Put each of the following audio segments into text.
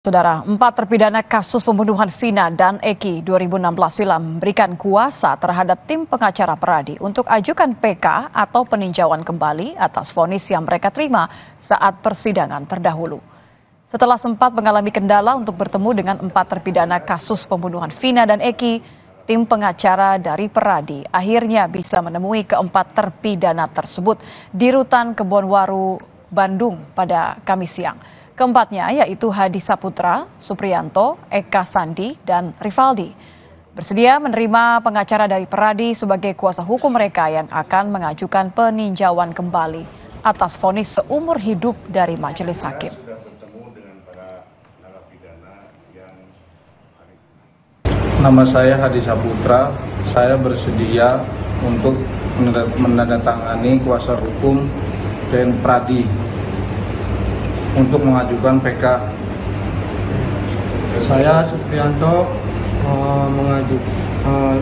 Saudara, empat terpidana kasus pembunuhan Vina dan Eki 2016 silam memberikan kuasa terhadap tim pengacara Peradi untuk ajukan PK atau peninjauan kembali atas vonis yang mereka terima saat persidangan terdahulu. Setelah sempat mengalami kendala untuk bertemu dengan empat terpidana kasus pembunuhan Vina dan Eki, tim pengacara dari Peradi akhirnya bisa menemui keempat terpidana tersebut di Rutan Kebonwaru, Bandung pada Kamis siang. Keempatnya yaitu Hadi Saputra, Suprianto, Eka Sandi, dan Rivaldi. Bersedia menerima pengacara dari Peradi sebagai kuasa hukum mereka yang akan mengajukan peninjauan kembali atas vonis seumur hidup dari majelis hakim. Nama saya Hadi Saputra, saya bersedia untuk menandatangani kuasa hukum dan Pradi untuk mengajukan PK. Saya Suprianto uh, mengaju uh,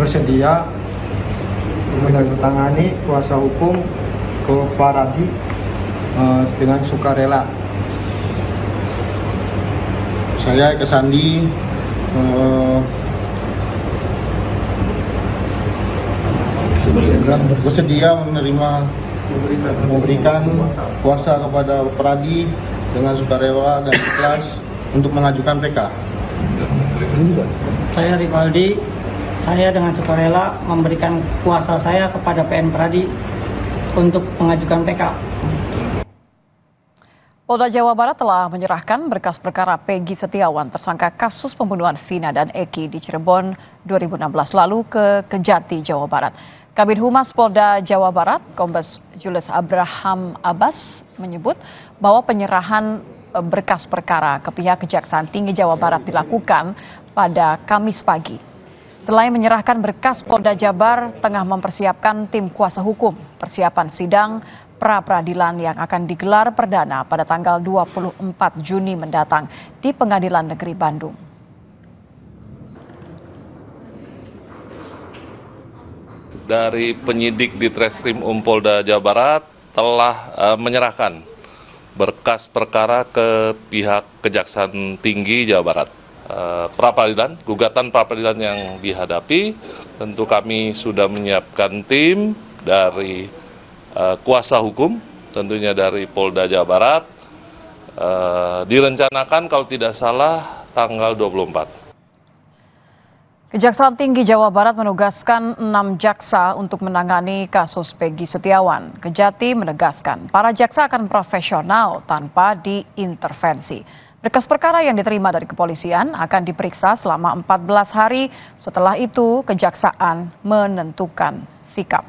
bersedia menandatangani kuasa hukum ke Faradi eh, dengan sukarela. Saya ke Sandi bersedia menerima memberikan kuasa kepada Pradi dengan sukarela dan ikhlas untuk mengajukan PK. Saya Rivaldi, saya dengan sukarela memberikan kuasa saya kepada PN Pradi untuk mengajukan PK. Polda Jawa Barat telah menyerahkan berkas perkara Peggy Setiawan tersangka kasus pembunuhan Vina dan Eki di Cirebon 2016 lalu ke Kejati, Jawa Barat. Kabin Humas Polda Jawa Barat, Kombes Julius Abraham Abbas menyebut bahwa penyerahan eh, berkas perkara ke pihak Kejaksaan Tinggi Jawa Barat dilakukan pada Kamis pagi. Selain menyerahkan berkas Polda Jabar tengah mempersiapkan tim kuasa hukum persiapan sidang pra peradilan yang akan digelar perdana pada tanggal 24 Juni mendatang di Pengadilan Negeri Bandung. dari penyidik di Treskrim Umpolda Jawa Barat telah uh, menyerahkan berkas perkara ke pihak Kejaksaan Tinggi Jawa Barat. Uh, gugatan praperadilan yang dihadapi, tentu kami sudah menyiapkan tim dari uh, kuasa hukum, tentunya dari Polda Jawa Barat. Uh, direncanakan kalau tidak salah tanggal 24. Kejaksaan Tinggi Jawa Barat menugaskan enam jaksa untuk menangani kasus Peggy Setiawan. Kejati menegaskan para jaksa akan profesional tanpa diintervensi. Berkas perkara yang diterima dari kepolisian akan diperiksa selama 14 hari. Setelah itu, kejaksaan menentukan sikap.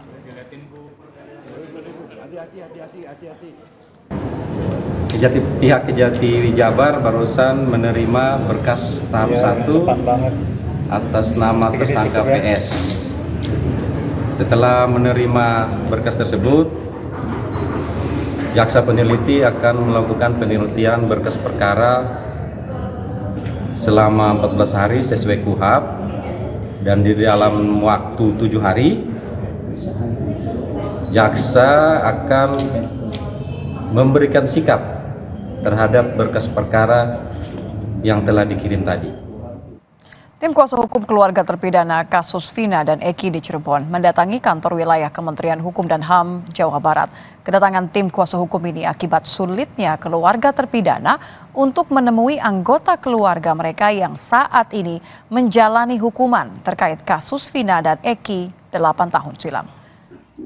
Kejati, pihak Kejati Jabar barusan menerima berkas tahap 1 iya, atas nama tersangka ya. PS. Setelah menerima berkas tersebut, jaksa peneliti akan melakukan penelitian berkas perkara selama 14 hari sesuai KUHAP dan di dalam waktu tujuh hari jaksa akan memberikan sikap terhadap berkas perkara yang telah dikirim tadi. Tim kuasa hukum keluarga terpidana kasus Vina dan Eki di Cirebon mendatangi kantor wilayah Kementerian Hukum dan HAM Jawa Barat. Kedatangan tim kuasa hukum ini akibat sulitnya keluarga terpidana untuk menemui anggota keluarga mereka yang saat ini menjalani hukuman terkait kasus Vina dan Eki 8 tahun silam.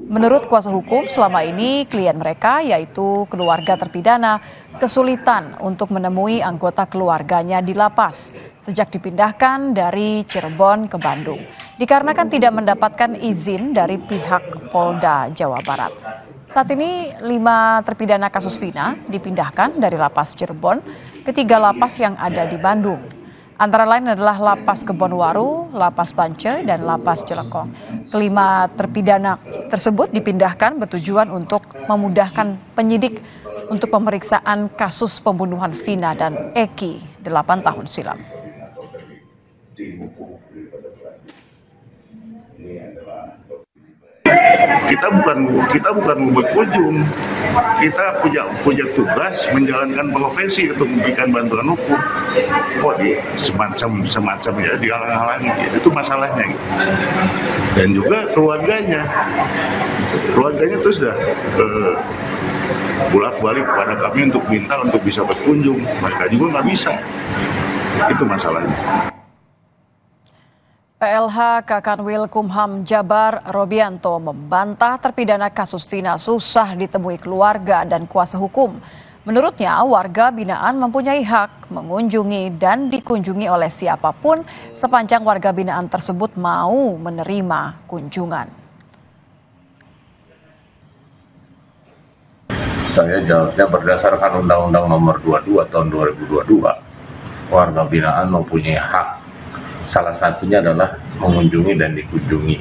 Menurut kuasa hukum, selama ini klien mereka, yaitu keluarga terpidana, kesulitan untuk menemui anggota keluarganya di lapas sejak dipindahkan dari Cirebon ke Bandung, dikarenakan tidak mendapatkan izin dari pihak Polda Jawa Barat. Saat ini, lima terpidana kasus Vina dipindahkan dari lapas Cirebon ke tiga lapas yang ada di Bandung. Antara lain adalah Lapas Kebonwaru, Lapas Bance, dan Lapas Jelekong. Kelima terpidana tersebut dipindahkan bertujuan untuk memudahkan penyidik untuk pemeriksaan kasus pembunuhan Vina dan Eki 8 tahun silam. kita bukan kita bukan berkunjung kita punya punya tugas menjalankan profesi untuk memberikan bantuan hukum kok di semacam semacam ya dihalang-halangi itu masalahnya gitu. dan juga keluarganya keluarganya terus dah eh, bolak-balik kepada kami untuk minta untuk bisa berkunjung mereka juga nggak bisa itu masalahnya PLH Kakanwil Kumham Jabar Robianto membantah terpidana kasus Vina susah ditemui keluarga dan kuasa hukum. Menurutnya, warga binaan mempunyai hak mengunjungi dan dikunjungi oleh siapapun sepanjang warga binaan tersebut mau menerima kunjungan. Saya jawabnya berdasarkan Undang-Undang Nomor 22 Tahun 2022, warga binaan mempunyai hak salah satunya adalah mengunjungi dan dikunjungi.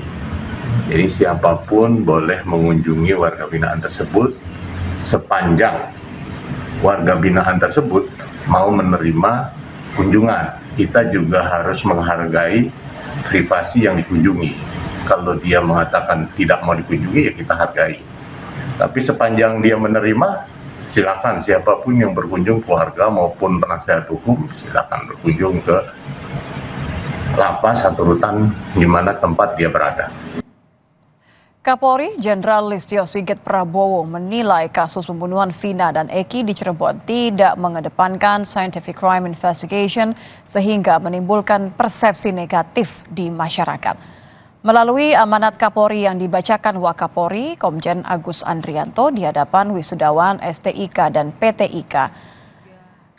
Jadi siapapun boleh mengunjungi warga binaan tersebut sepanjang warga binaan tersebut mau menerima kunjungan. Kita juga harus menghargai privasi yang dikunjungi. Kalau dia mengatakan tidak mau dikunjungi ya kita hargai. Tapi sepanjang dia menerima silakan siapapun yang berkunjung keluarga maupun penasihat hukum silakan berkunjung ke lapas atau rutan di mana tempat dia berada. Kapolri Jenderal Listio Sigit Prabowo menilai kasus pembunuhan Vina dan Eki di Cirebon tidak mengedepankan scientific crime investigation sehingga menimbulkan persepsi negatif di masyarakat. Melalui amanat Kapolri yang dibacakan Wakapolri, Komjen Agus Andrianto di hadapan wisudawan STIK dan PTIK,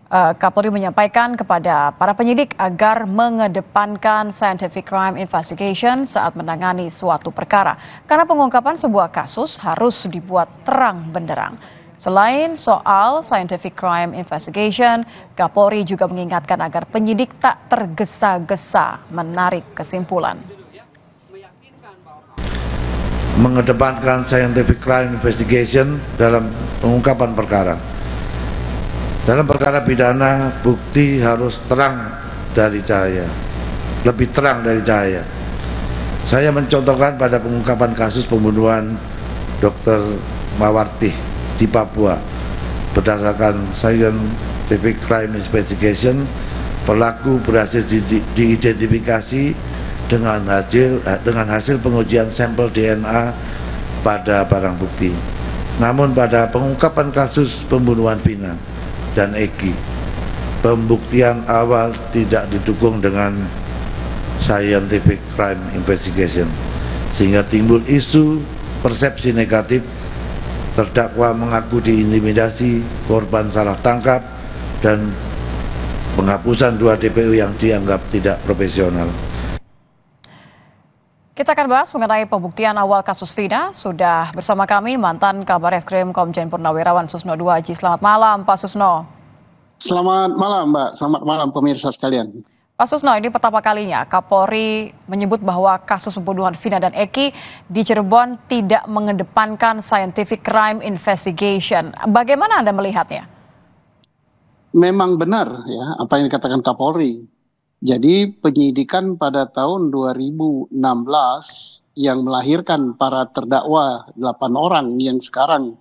Eh, Kapolri menyampaikan kepada para penyidik agar mengedepankan scientific crime investigation saat menangani suatu perkara, karena pengungkapan sebuah kasus harus dibuat terang benderang. Selain soal scientific crime investigation, Kapolri juga mengingatkan agar penyidik tak tergesa-gesa menarik kesimpulan. Mengedepankan scientific crime investigation dalam pengungkapan perkara dalam perkara pidana bukti harus terang dari cahaya Lebih terang dari cahaya Saya mencontohkan pada pengungkapan kasus pembunuhan Dr. Mawarti di Papua Berdasarkan Scientific Crime Investigation Pelaku berhasil diidentifikasi dengan hasil, dengan hasil pengujian sampel DNA pada barang bukti Namun pada pengungkapan kasus pembunuhan Vina dan Eki. Pembuktian awal tidak didukung dengan scientific crime investigation sehingga timbul isu persepsi negatif terdakwa mengaku diintimidasi korban salah tangkap dan penghapusan dua DPU yang dianggap tidak profesional kita akan bahas mengenai pembuktian awal kasus Vina. Sudah bersama kami mantan kabar eskrim Komjen Purnawirawan Susno 2 Haji. Selamat malam Pak Susno. Selamat malam Mbak, selamat malam pemirsa sekalian. Pak Susno, ini pertama kalinya Kapolri menyebut bahwa kasus pembunuhan Vina dan Eki di Cirebon tidak mengedepankan scientific crime investigation. Bagaimana Anda melihatnya? Memang benar ya apa yang dikatakan Kapolri jadi penyidikan pada tahun 2016 yang melahirkan para terdakwa 8 orang yang sekarang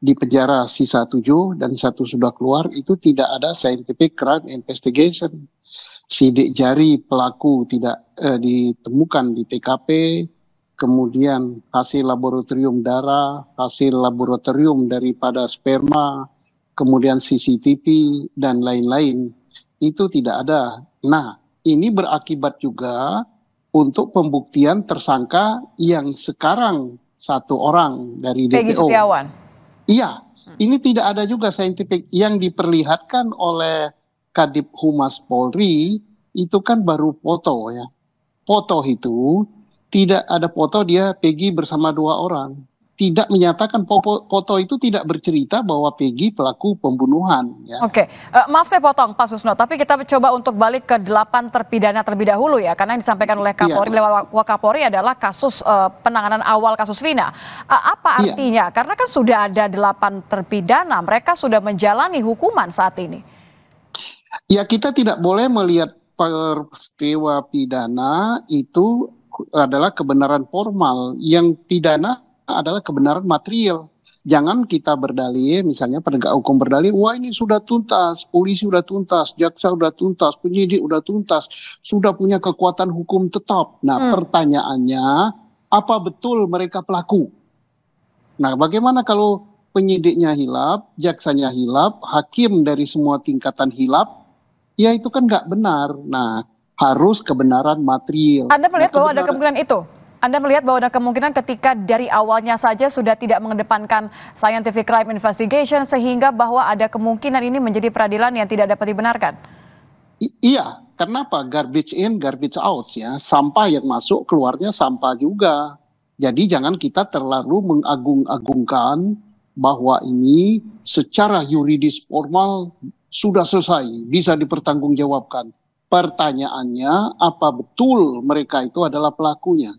di penjara sisa 7 dan satu sudah keluar itu tidak ada scientific crime investigation. Sidik jari pelaku tidak eh, ditemukan di TKP, kemudian hasil laboratorium darah, hasil laboratorium daripada sperma, kemudian CCTV dan lain-lain itu tidak ada. Nah, ini berakibat juga untuk pembuktian tersangka yang sekarang satu orang dari DPO. Setiawan. Iya, hmm. ini tidak ada juga saintifik yang diperlihatkan oleh Kadip Humas Polri itu kan baru foto ya. Foto itu tidak ada foto dia Peggy bersama dua orang tidak menyatakan foto itu tidak bercerita bahwa Peggy pelaku pembunuhan. Ya. Oke, uh, maaf saya potong Pak Susno, tapi kita coba untuk balik ke delapan terpidana terlebih dahulu ya, karena yang disampaikan oleh iya. Kapolri ya. lewat Wakapolri adalah kasus uh, penanganan awal kasus Vina. Uh, apa iya. artinya? Karena kan sudah ada delapan terpidana, mereka sudah menjalani hukuman saat ini. Ya kita tidak boleh melihat peristiwa pidana itu adalah kebenaran formal yang pidana adalah kebenaran material. Jangan kita berdalih, misalnya penegak hukum berdalih, wah ini sudah tuntas, polisi sudah tuntas, jaksa sudah tuntas, penyidik sudah tuntas, sudah punya kekuatan hukum tetap. Nah hmm. pertanyaannya, apa betul mereka pelaku? Nah bagaimana kalau penyidiknya hilap, jaksanya hilap, hakim dari semua tingkatan hilap, ya itu kan nggak benar. Nah harus kebenaran material. Anda melihat nah, bahwa ada kemungkinan itu? Anda melihat bahwa ada kemungkinan ketika dari awalnya saja sudah tidak mengedepankan scientific crime investigation sehingga bahwa ada kemungkinan ini menjadi peradilan yang tidak dapat dibenarkan. I iya, kenapa Garbage in, garbage out ya. Sampah yang masuk keluarnya sampah juga. Jadi jangan kita terlalu mengagung-agungkan bahwa ini secara yuridis formal sudah selesai, bisa dipertanggungjawabkan. Pertanyaannya, apa betul mereka itu adalah pelakunya?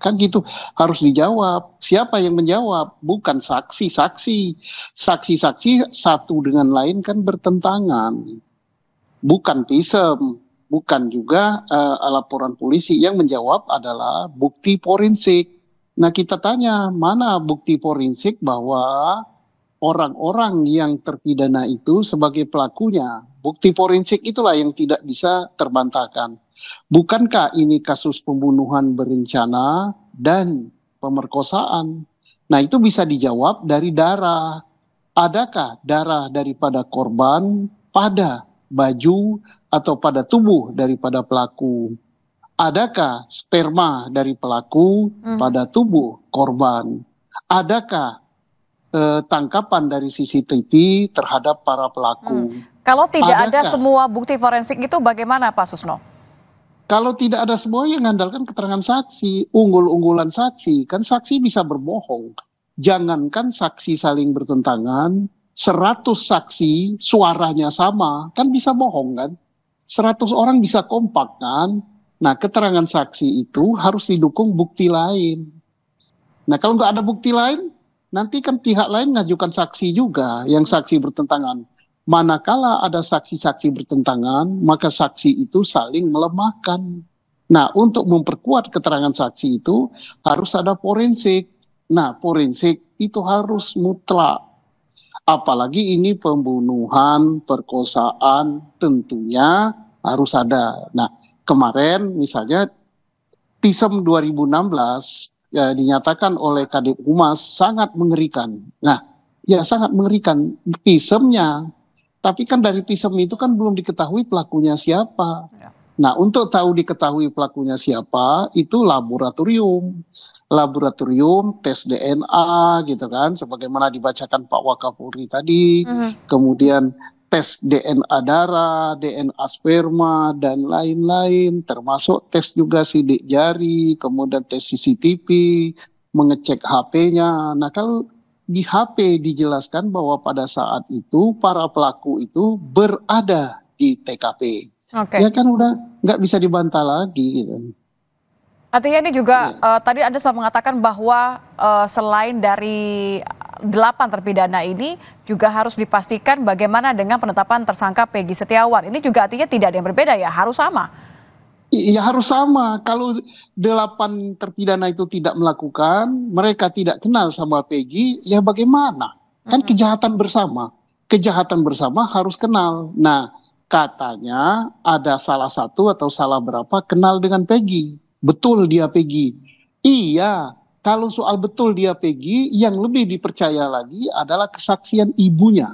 Kan gitu harus dijawab. Siapa yang menjawab? Bukan saksi-saksi. Saksi-saksi satu dengan lain kan bertentangan. Bukan pisem, bukan juga uh, laporan polisi. Yang menjawab adalah bukti forensik. Nah, kita tanya mana bukti forensik bahwa orang-orang yang terpidana itu sebagai pelakunya. Bukti forensik itulah yang tidak bisa terbantahkan. Bukankah ini kasus pembunuhan berencana dan pemerkosaan? Nah, itu bisa dijawab dari darah. Adakah darah daripada korban pada baju atau pada tubuh daripada pelaku? Adakah sperma dari pelaku hmm. pada tubuh korban? Adakah eh, tangkapan dari CCTV terhadap para pelaku? Hmm. Kalau tidak Adakah? ada semua bukti forensik itu bagaimana Pak Susno? Kalau tidak ada yang mengandalkan keterangan saksi, unggul-unggulan saksi, kan saksi bisa berbohong. Jangankan saksi saling bertentangan, 100 saksi suaranya sama, kan bisa bohong kan? 100 orang bisa kompak kan? Nah, keterangan saksi itu harus didukung bukti lain. Nah, kalau nggak ada bukti lain, nanti kan pihak lain ngajukan saksi juga yang saksi bertentangan manakala ada saksi-saksi bertentangan, maka saksi itu saling melemahkan. Nah, untuk memperkuat keterangan saksi itu harus ada forensik. Nah, forensik itu harus mutlak. Apalagi ini pembunuhan, perkosaan, tentunya harus ada. Nah, kemarin misalnya PISM e 2016 ya, dinyatakan oleh Kadip Humas sangat mengerikan. Nah, ya sangat mengerikan PISM-nya tapi kan dari pisem itu kan belum diketahui pelakunya siapa. Ya. Nah, untuk tahu diketahui pelakunya siapa, itu laboratorium. Laboratorium tes DNA gitu kan, sebagaimana dibacakan Pak Wakapuri tadi. Uh mm-hmm. -huh. Kemudian tes DNA darah, DNA sperma dan lain-lain, termasuk tes juga sidik jari, kemudian tes CCTV, mengecek HP-nya. Nah, kalau di HP dijelaskan bahwa pada saat itu para pelaku itu berada di TKP. Okay. Ya kan udah nggak bisa dibantah lagi gitu. Artinya ini juga ya. uh, tadi Anda sudah mengatakan bahwa uh, selain dari delapan terpidana ini juga harus dipastikan bagaimana dengan penetapan tersangka Peggy Setiawan. Ini juga artinya tidak ada yang berbeda ya, harus sama. Ya harus sama. Kalau delapan terpidana itu tidak melakukan, mereka tidak kenal sama Peggy, ya bagaimana? Kan kejahatan bersama. Kejahatan bersama harus kenal. Nah, katanya ada salah satu atau salah berapa kenal dengan Peggy. Betul dia Peggy. Iya, kalau soal betul dia Peggy, yang lebih dipercaya lagi adalah kesaksian ibunya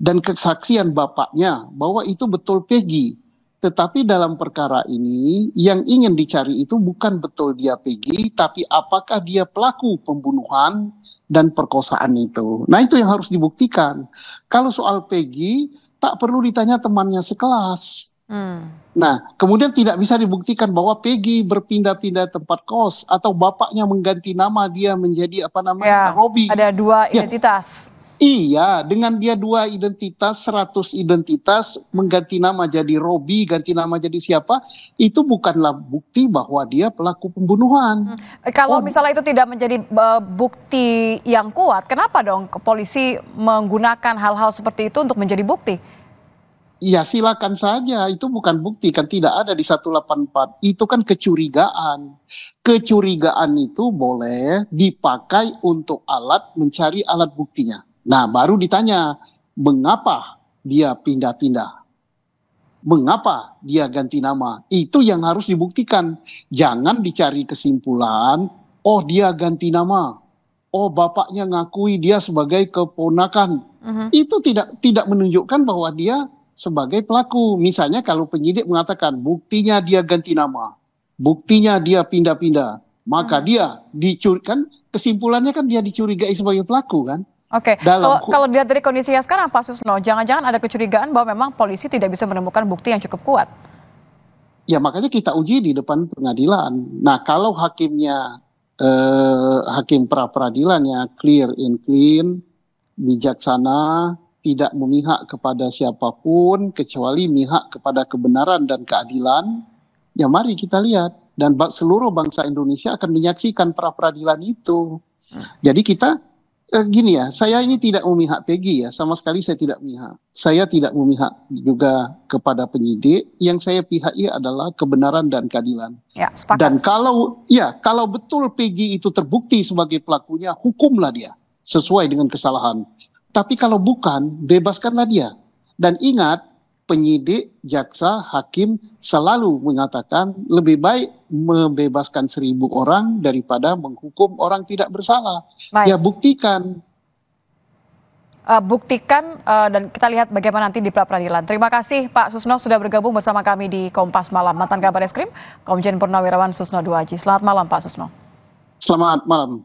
dan kesaksian bapaknya bahwa itu betul Peggy tetapi dalam perkara ini yang ingin dicari itu bukan betul dia PG, tapi apakah dia pelaku pembunuhan dan perkosaan itu. Nah itu yang harus dibuktikan. Kalau soal PG, tak perlu ditanya temannya sekelas. Hmm. Nah, kemudian tidak bisa dibuktikan bahwa Peggy berpindah-pindah tempat kos atau bapaknya mengganti nama dia menjadi apa namanya ya, Robi. Ada dua ya. identitas. Ya. Iya, dengan dia dua identitas, seratus identitas, mengganti nama jadi Robi, ganti nama jadi siapa, itu bukanlah bukti bahwa dia pelaku pembunuhan. Hmm. Eh, kalau oh. misalnya itu tidak menjadi uh, bukti yang kuat, kenapa dong polisi menggunakan hal-hal seperti itu untuk menjadi bukti? Iya, silakan saja, itu bukan bukti kan tidak ada di 184. Itu kan kecurigaan. Kecurigaan itu boleh dipakai untuk alat mencari alat buktinya. Nah, baru ditanya, mengapa dia pindah-pindah? Mengapa dia ganti nama? Itu yang harus dibuktikan. Jangan dicari kesimpulan, oh dia ganti nama. Oh, bapaknya ngakui dia sebagai keponakan. Uh mm-hmm. -huh. Itu tidak tidak menunjukkan bahwa dia sebagai pelaku. Misalnya kalau penyidik mengatakan buktinya dia ganti nama, buktinya dia pindah-pindah, maka uh-huh. dia dicurikan kesimpulannya kan dia dicurigai sebagai pelaku kan Oke, kalau, kalau dilihat dari kondisinya sekarang Pak Susno, jangan-jangan ada kecurigaan bahwa memang polisi tidak bisa menemukan bukti yang cukup kuat. Ya makanya kita uji di depan pengadilan. Nah kalau hakimnya, eh, hakim pra peradilan peradilannya clear and clean, bijaksana, tidak memihak kepada siapapun kecuali mihak kepada kebenaran dan keadilan, ya mari kita lihat. Dan seluruh bangsa Indonesia akan menyaksikan pra peradilan itu. Hmm. Jadi kita eh, gini ya, saya ini tidak memihak Peggy ya, sama sekali saya tidak memihak. Saya tidak memihak juga kepada penyidik. Yang saya pihaki adalah kebenaran dan keadilan. Ya, Dan kalau ya, kalau betul Peggy itu terbukti sebagai pelakunya, hukumlah dia sesuai dengan kesalahan. Tapi kalau bukan, bebaskanlah dia. Dan ingat, penyidik, jaksa, hakim selalu mengatakan lebih baik membebaskan seribu orang daripada menghukum orang tidak bersalah. Baik. Ya buktikan. Uh, buktikan uh, dan kita lihat bagaimana nanti di pra peradilan. Terima kasih Pak Susno sudah bergabung bersama kami di Kompas Malam. Mantan Kabar Eskrim, Komjen Purnawirawan Susno Duaji. Selamat malam Pak Susno. Selamat malam.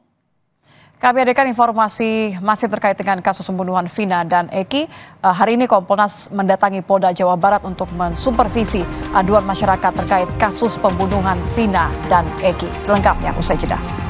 Kami hadirkan informasi masih terkait dengan kasus pembunuhan Vina dan Eki. Eh, hari ini Kompolnas mendatangi Polda Jawa Barat untuk mensupervisi aduan masyarakat terkait kasus pembunuhan Vina dan Eki. Selengkapnya usai jeda.